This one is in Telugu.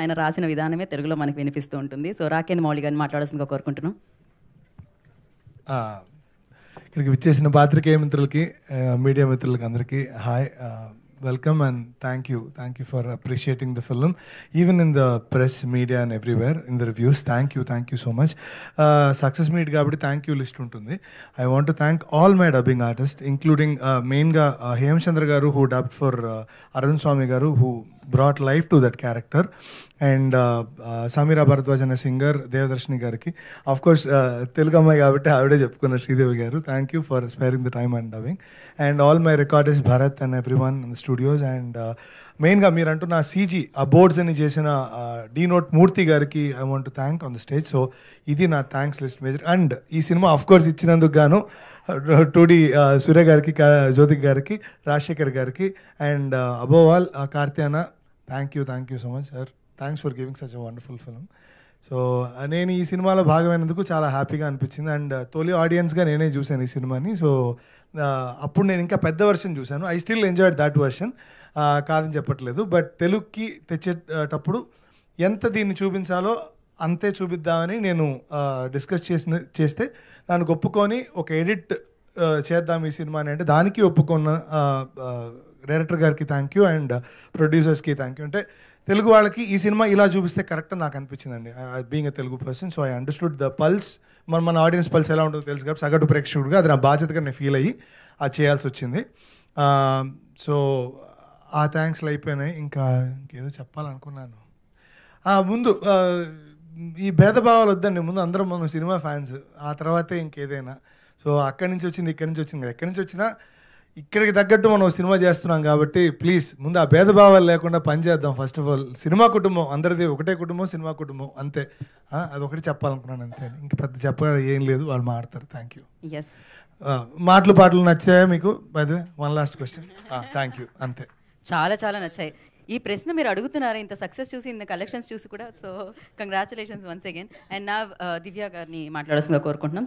ఆయన రాసిన విధానమే తెలుగులో మనకి వినిపిస్తూ ఉంటుంది సో రాకేంద్ర మౌళి గారిని మాట్లాడాల్సిందిగా కోరుకుంటున్నాం ఇక్కడికి విచ్చేసిన పాత్రికేయ మిత్రులకి మీడియా మిత్రులకి అందరికీ hi welcome and thank you thank you for appreciating the film even in the press media and everywhere in the reviews thank you thank you so much success meet కాబట్టి థ్యాంక్ యూ లిస్ట్ ఉంటుంది I want to thank all my dubbing artist including మెయిన్గా Hemachandra garu who dubbed for Arun Swamy garu who brought life to that character and Sameera Bharadwaj అనే సింగర్ దేవదర్శిని గారికి అఫ్ కోర్స్ uh, తెలుగు అమ్మాయి కాబట్టి ఆవిడే చెప్పుకున్న Sridevi garu thank you for sparing the time and dubbing and all my recorders Bharat and every one studios and మెయిన్గా మీరు అంటున్న సీజీ ఆ బోర్డ్స్ అని చేసిన డీనోట్ uh, మూర్తి గారికి I want thank on the stage so ఇది నా థ్యాంక్స్ లిస్ట్ మేజర్ అండ్ ఈ సినిమా అఫ్ కోర్స్ ఇచ్చినందుకు గాను టూడి uh, సూర్య గారికి జ్యోతిక్ గారికి రాజశేఖర్ గారికి అండ్ అబోవాల్ కార్తీయాన thank you thank you so much sir thanks for giving such a wonderful film so నేను ఈ సినిమాలో భాగమైనందుకు చాలా హ్యాపీగా అనిపించింది అండ్ uh, తొలి ఆడియన్స్గా నేనే చూశాను ఈ సినిమాని సో uh, అప్పుడు నేను ఇంకా పెద్ద వర్షన్ చూశాను I still enjoyed that version కాదని చెప్పట్లేదు బట్ తెలుగుకి తెచ్చేటప్పుడు ఎంత దీన్ని చూపించాలో అంతే చూపిద్దామని నేను డిస్కస్ uh, చేసిన చేస్తే దానికి ఒప్పుకొని ఒక ఎడిట్ చేద్దాం ఈ సినిమాని అంటే దానికి ఒప్పుకున్న డైరెక్టర్ గారికి థ్యాంక్ యూ అండ్ ప్రొడ్యూసర్స్కి థ్యాంక్ యూ అంటే తెలుగు వాళ్ళకి ఈ సినిమా ఇలా చూపిస్తే కరెక్ట్ నాకు అనిపించిందండి being a Telugu person so I understood the pulse మన మన ఆడియన్స్ పల్స్ ఎలా ఉంటుందో తెలుసు కాబట్టి సగటు ప్రేక్షకుడుగా అది నా బాధ్యతగా నేను ఫీల్ అయ్యి అది చేయాల్సి వచ్చింది సో um, ఆ థ్యాంక్స్లు అయిపోయినాయి ఇంకా ఇంకేదో చెప్పాలనుకున్నాను ముందు uh, ఈ భేదభావాలు వద్దండి ముందు అందరం మనం సినిమా ఫ్యాన్స్ ఆ తర్వాతే ఇంకేదైనా సో అక్కడి నుంచి వచ్చింది ఇక్కడి నుంచి వచ్చింది కదా ఎక్కడి నుంచి వచ్చినా ఇక్కడికి తగ్గట్టు మనం సినిమా చేస్తున్నాం కాబట్టి ప్లీజ్ ముందు ఆ భేదభావాలు లేకుండా పనిచేద్దాం ఫస్ట్ ఆఫ్ ఆల్ సినిమా కుటుంబం అందరిది ఒకటే కుటుంబం సినిమా కుటుంబం అంతే అది ఒకటి చెప్పాలనుకున్నాను అంతే ఇంక పెద్ద చెప్పాలి ఏం లేదు వాళ్ళు మాడతారు థ్యాంక్ యూ మాటలు పాటలు నచ్చాయా మీకు by one last question thank you అంతే చాలా చాలా నచ్చాయి ఈ ప్రశ్న మీరు అడుగుతున్నారు ఇంత సక్సెస్ చూసి ఇంత కలెక్షన్స్ చూసి కూడా so congratulations once again and నా దివ్య గారిని మాట్లాడాల్సిందిగా కోరుకుంటున్నాం